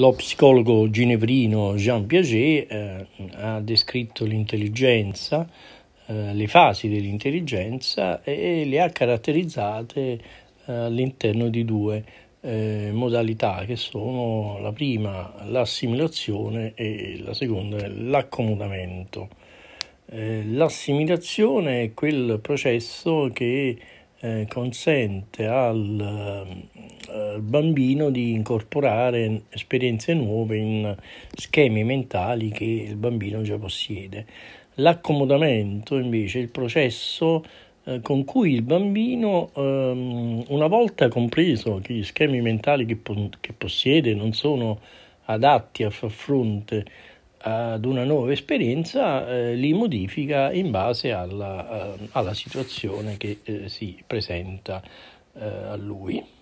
Lo psicologo ginevrino Jean Piaget eh, ha descritto l'intelligenza, eh, le fasi dell'intelligenza e le ha caratterizzate eh, all'interno di due eh, modalità che sono la prima l'assimilazione e la seconda l'accomodamento. Eh, l'assimilazione è quel processo che eh, consente al al eh, bambino di incorporare esperienze nuove in schemi mentali che il bambino già possiede. L'accomodamento invece è il processo eh, con cui il bambino, ehm, una volta compreso che gli schemi mentali che possiede non sono adatti a far fronte ad una nuova esperienza eh, li modifica in base alla, ehm, alla situazione che eh, si presenta eh, a lui.